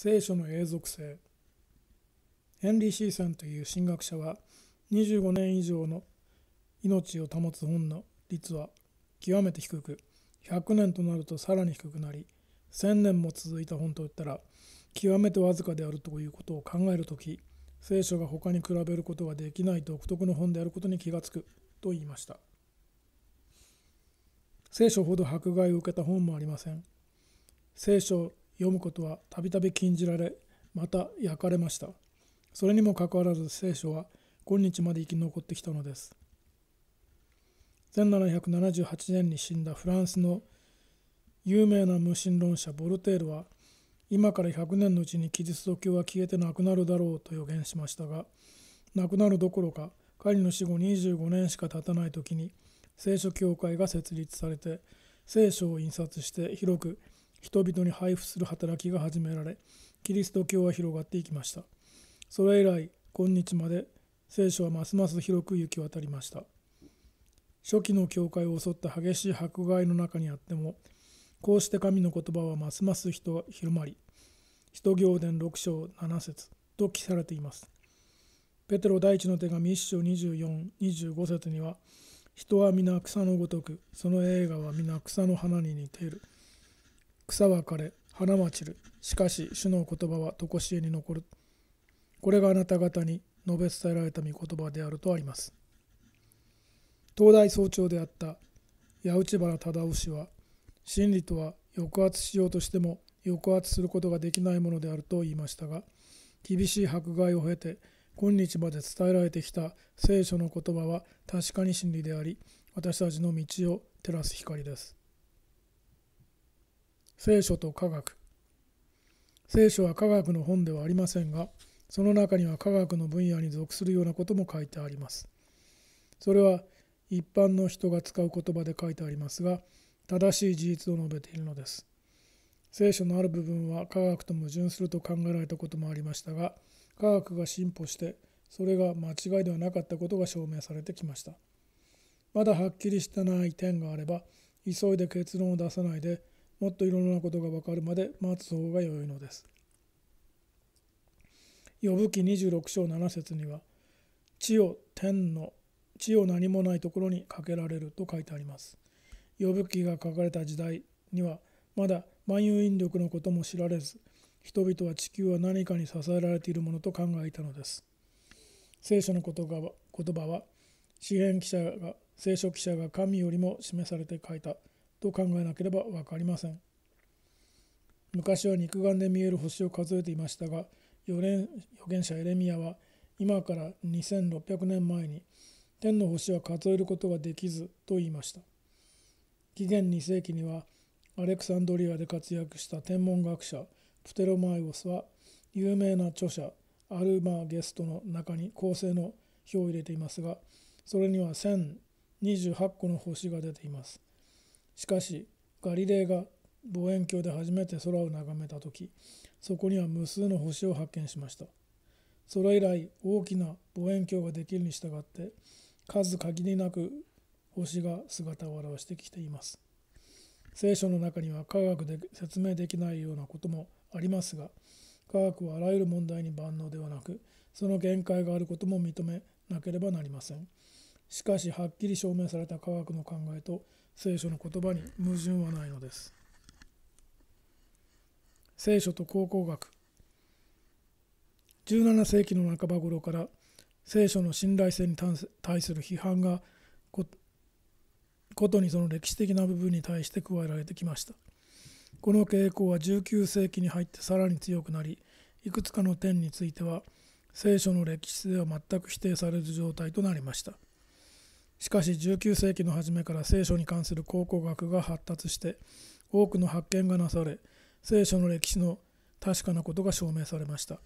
聖書の永続性ヘンリー・シーさんという神学者は25年以上の命を保つ本の率は極めて低く100年となるとさらに低くなり1000年も続いた本といったら極めてわずかであるということを考えるとき聖書が他に比べることができない独特の本であることに気がつくと言いました聖書ほど迫害を受けた本もありません聖書読むことはたびたび禁じられまた焼かれましたそれにもかかわらず聖書は今日まで生き残ってきたのです1778年に死んだフランスの有名な無神論者ボルテールは今から100年のうちにキリスト教は消えてなくなるだろうと予言しましたが亡くなるどころか狩りの死後25年しか経たない時に聖書教会が設立されて聖書を印刷して広く人々に配布する働きが始められキリスト教は広がっていきましたそれ以来今日まで聖書はますます広く行き渡りました初期の教会を襲った激しい迫害の中にあってもこうして神の言葉はますます人が広まり人行伝6章7節と記されていますペテロ第一の手紙1章2425節には人は皆草のごとくその映画は皆草の花に似ている草は枯れ花は散るしかし主の言葉は常しえに残るこれがあなた方に述べ伝えられた御言葉であるとあります東大総長であった八内原忠夫氏は真理とは抑圧しようとしても抑圧することができないものであると言いましたが厳しい迫害を経て今日まで伝えられてきた聖書の言葉は確かに真理であり私たちの道を照らす光です聖書と科学聖書は科学の本ではありませんがその中には科学の分野に属するようなことも書いてありますそれは一般の人が使う言葉で書いてありますが正しい事実を述べているのです聖書のある部分は科学と矛盾すると考えられたこともありましたが科学が進歩してそれが間違いではなかったことが証明されてきましたまだはっきりしてない点があれば急いで結論を出さないでもっといろんなことが分かるまで待つ方がよいのです。呼ぶ記26章7節には「地を天の地を何もないところにかけられる」と書いてあります。呼ぶ記が書かれた時代にはまだ万有引力のことも知られず人々は地球は何かに支えられているものと考えたのです。聖書の言葉は詩編記者が聖書記者が神よりも示されて書いたと考えなければ分かりません昔は肉眼で見える星を数えていましたが預言預言者エレミアは今から2600年前に天の星は数えることができずと言いました紀元2世紀にはアレクサンドリアで活躍した天文学者プテロマイオスは有名な著者アルマゲストの中に恒星の表を入れていますがそれには1028個の星が出ていますしかしガリレイが望遠鏡で初めて空を眺めた時そこには無数の星を発見しましたそれ以来大きな望遠鏡ができるに従って数限りなく星が姿を現してきています聖書の中には科学で説明できないようなこともありますが科学はあらゆる問題に万能ではなくその限界があることも認めなければなりませんしかしはっきり証明された科学の考えと聖書の言葉に矛盾はないのです聖書と考古学17世紀の半ば頃から聖書の信頼性に対する批判がことにその歴史的な部分に対して加えられてきましたこの傾向は19世紀に入ってさらに強くなりいくつかの点については聖書の歴史では全く否定される状態となりましたしかし19世紀の初めから聖書に関する考古学が発達して多くの発見がなされ聖書の歴史の確かなことが証明されました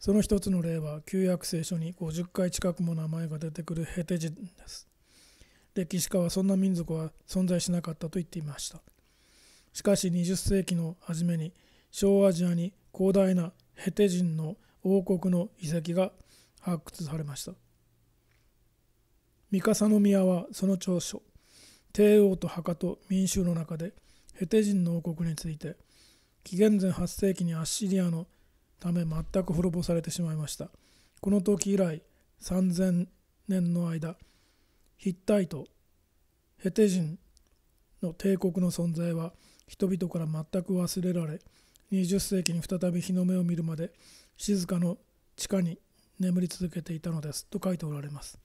その一つの例は旧約聖書に50回近くも名前が出てくるヘテ人です歴史家はそんな民族は存在しなかったと言っていましたしかし20世紀の初めに小アジアに広大なヘテ人の王国の遺跡が発掘されました三笠宮はその長所帝王と墓と民衆の中でヘテ人の王国について紀元前8世紀にアッシリアのため全く滅ぼされてしまいましたこの時以来3000年の間ヒッタイヘテ人の帝国の存在は人々から全く忘れられ20世紀に再び日の目を見るまで静かの地下に眠り続けていたのですと書いておられます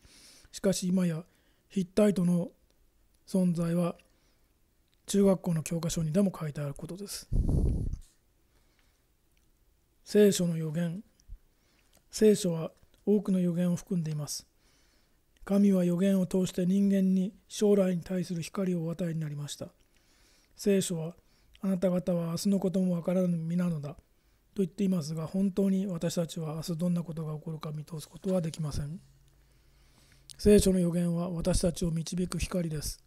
しかし今やヒッタイトの存在は中学校の教科書にでも書いてあることです聖書の予言聖書は多くの予言を含んでいます神は予言を通して人間に将来に対する光をお与えになりました聖書はあなた方は明日のこともわからぬ身なのだと言っていますが本当に私たちは明日どんなことが起こるか見通すことはできません。聖書の予言は私たちを導く光です。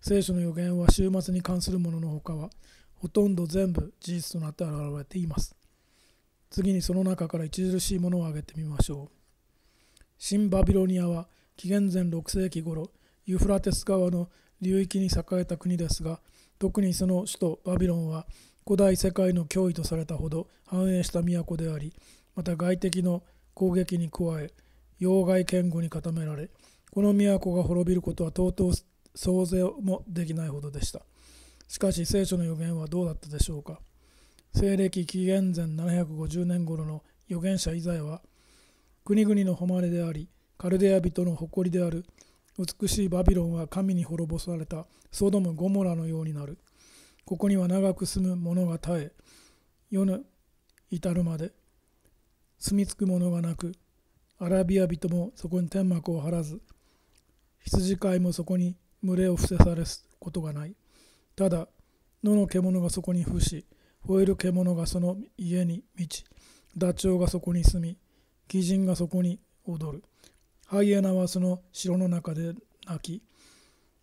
聖書の予言は週末に関するもののほかは、ほとんど全部事実となって現れています。次にその中から著しいものを挙げてみましょう。新バビロニアは紀元前6世紀頃、ユフラテス川の流域に栄えた国ですが、特にその首都バビロンは古代世界の脅威とされたほど繁栄した都であり、また外敵の攻撃に加え、要害堅固に固められ、この都が滅びることは到底想像もできないほどでしたしかし聖書の予言はどうだったでしょうか西暦紀元前750年頃の預言者イザヤは国々の誉れでありカルデア人の誇りである美しいバビロンは神に滅ぼされたソドム・ゴモラのようになるここには長く住む者が絶え世に至るまで住み着く者がなくアラビア人もそこに天幕を張らず羊飼いもそこに群れを伏せされることがない。ただ、野の獣がそこに伏し、吠える獣がその家に満ち、ダチョウがそこに住み、鬼人がそこに踊る。ハイエナはその城の中で泣き、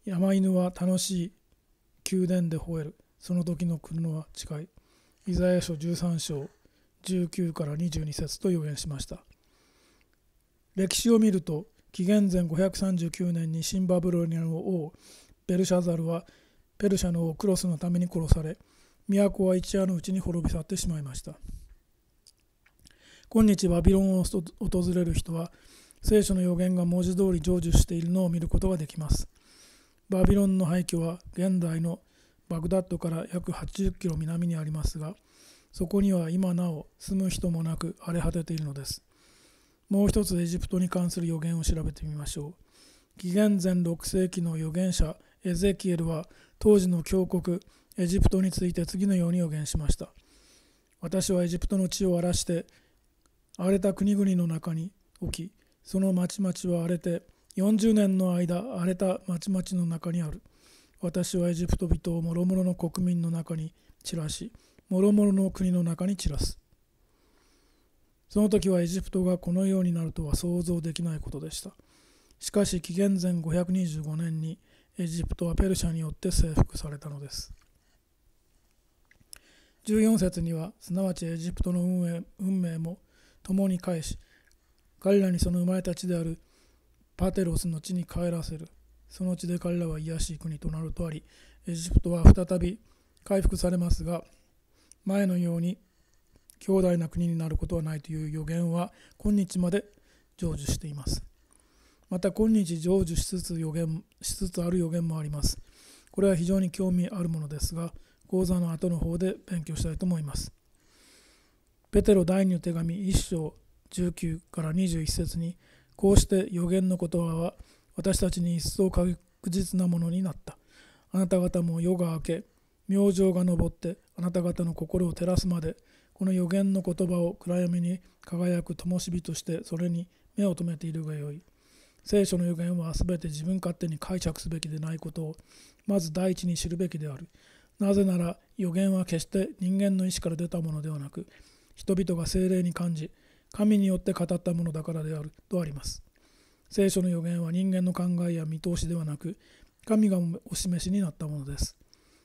山犬は楽しい宮殿で吠える。その時の来るのは近い。イザヤ書13章19から22節と予言しました。歴史を見ると、紀元前539年に新バブロニアの王ベルシャザルはペルシャの王クロスのために殺され都は一夜のうちに滅び去ってしまいました今日バビロンを訪れる人は聖書の予言が文字通り成就しているのを見ることができますバビロンの廃墟は現代のバグダッドから約80キロ南にありますがそこには今なお住む人もなく荒れ果てているのですもう一つエジプトに関する予言を調べてみましょう紀元前6世紀の預言者エゼキエルは当時の峡谷エジプトについて次のように予言しました私はエジプトの地を荒らして荒れた国々の中に置きその町々は荒れて40年の間荒れた町々の中にある私はエジプト人をもろもろの国民の中に散らしもろもろの国の中に散らすその時はエジプトがこのようになるとは想像できないことでした。しかし紀元前525年にエジプトはペルシャによって征服されたのです。14節にはすなわちエジプトの運営運命も共に返し彼らにその生まれた地であるパテロスの地に帰らせるその地で彼らは癒しい国となるとありエジプトは再び回復されますが前のように強大な国になることはないという予言は今日まで成就していますまた今日成就しつつ予言しつつある予言もありますこれは非常に興味あるものですが講座の後の方で勉強したいと思いますペテロ第2の手紙1章19から21節にこうして予言の言葉は私たちに一層確実なものになったあなた方も夜が明け明星が昇ってあなた方の心を照らすまでこの予言の言葉を暗闇に輝く灯火としてそれに目を留めているがよい。聖書の予言は全て自分勝手に解釈すべきでないことをまず第一に知るべきである。なぜなら予言は決して人間の意思から出たものではなく人々が精霊に感じ神によって語ったものだからであるとあります。聖書の予言は人間の考えや見通しではなく神がお示しになったものです。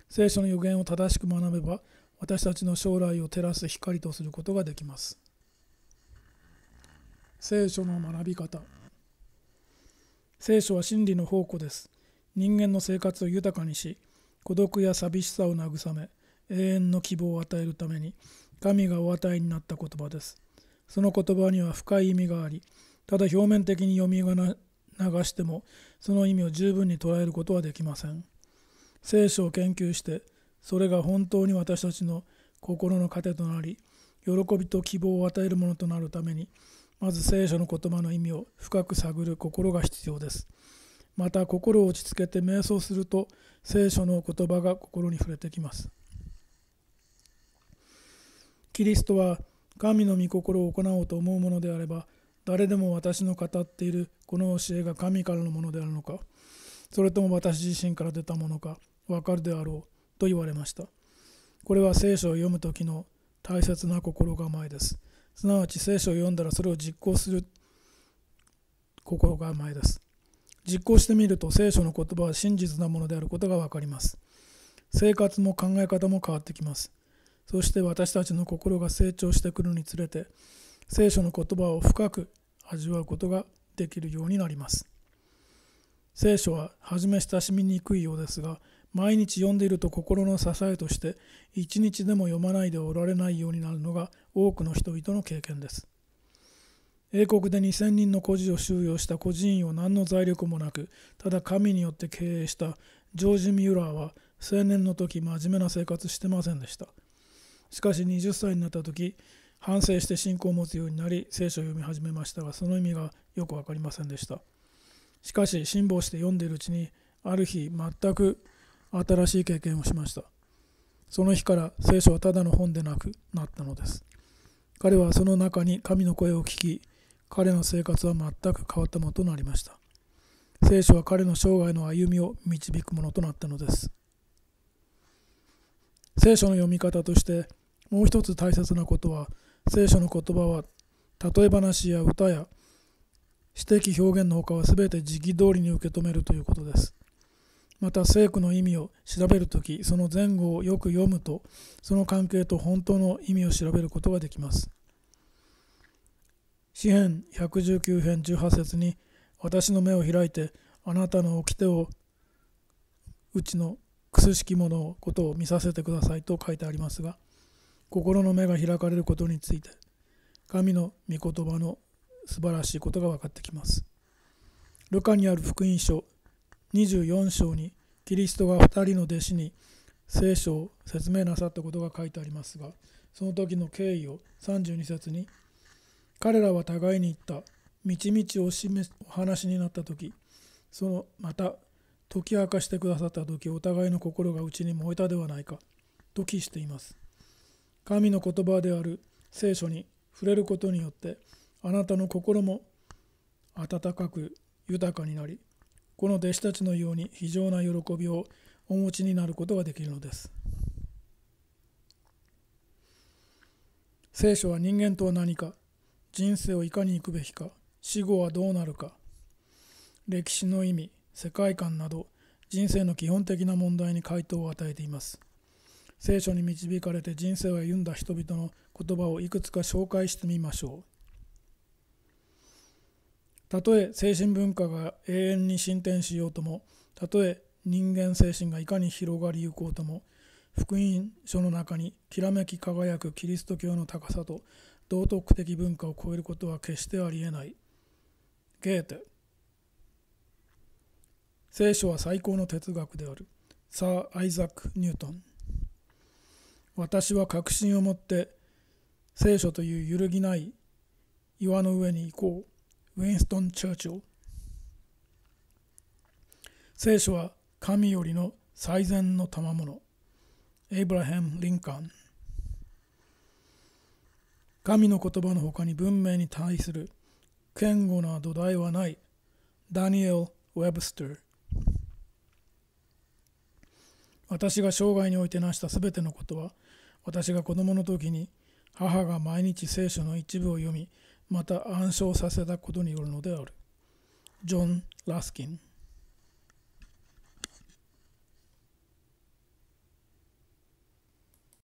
聖書の予言を正しく学べば私たちの将来を照らす光とすることができます聖書の学び方聖書は真理の宝庫です人間の生活を豊かにし孤独や寂しさを慰め永遠の希望を与えるために神がお与えになった言葉ですその言葉には深い意味がありただ表面的に読みがな流してもその意味を十分に捉えることはできません聖書を研究してそれが本当に私たちの心の糧となり喜びと希望を与えるものとなるためにまず聖書の言葉の意味を深く探る心が必要ですまた心を落ち着けて瞑想すると聖書の言葉が心に触れてきますキリストは神の御心を行おうと思うものであれば誰でも私の語っているこの教えが神からのものであるのかそれとも私自身から出たものかわかるであろうと言われました。これは聖書を読む時の大切な心構えです。すなわち聖書を読んだらそれを実行する心構えです。実行してみると聖書の言葉は真実なものであることが分かります。生活も考え方も変わってきます。そして私たちの心が成長してくるにつれて聖書の言葉を深く味わうことができるようになります。聖書は初め親しみにくいようですが毎日読んでいると心の支えとして一日でも読まないでおられないようになるのが多くの人々の経験です英国で2000人の孤児を収容した孤児院を何の財力もなくただ神によって経営したジョージ・ミューラーは青年の時真面目な生活してませんでしたしかし20歳になった時反省して信仰を持つようになり聖書を読み始めましたがその意味がよく分かりませんでしたしかし辛抱して読んでいるうちにある日全く新しい経験をしましたその日から聖書はただの本でなくなったのです彼はその中に神の声を聞き彼の生活は全く変わったものとなりました聖書は彼の生涯の歩みを導くものとなったのです聖書の読み方としてもう一つ大切なことは聖書の言葉は例え話や歌や指摘表現のほかは全て時期通りに受け止めるということですまた聖句の意味を調べるときその前後をよく読むとその関係と本当の意味を調べることができます詩篇119編18節に「私の目を開いてあなたの掟をうちのくすしきものことを見させてください」と書いてありますが心の目が開かれることについて神の御言葉の素晴らしいことが分かってきます。ルカにある福音書24章にキリストが2人の弟子に聖書を説明なさったことが書いてありますがその時の経緯を32節に彼らは互いに言った道々を示すお話になった時そのまた解き明かしてくださった時お互いの心が内に燃えたではないかと記しています神の言葉である聖書に触れることによってあなたの心も温かく豊かになりこの弟子たちのように非常な喜びをお持ちになることができるのです聖書は人間とは何か人生をいかに行くべきか死後はどうなるか歴史の意味世界観など人生の基本的な問題に回答を与えています聖書に導かれて人生を歩んだ人々の言葉をいくつか紹介してみましょうたとえ精神文化が永遠に進展しようともたとえ人間精神がいかに広がりゆこうとも福音書の中にきらめき輝くキリスト教の高さと道徳的文化を超えることは決してありえないゲーテ聖書は最高の哲学であるサー・アイザック・ニュートン私は確信を持って聖書という揺るぎない岩の上に行こうウィンストン・チャーチル聖書は神よりの最善の賜物エイブラハム・リンカン神の言葉の他に文明に対する堅固な土台はないダニエル・ウェブスター私が生涯において成したすべてのことは私が子供の時に母が毎日聖書の一部を読みまた暗唱させたことによるのである。ジョン・ラスキン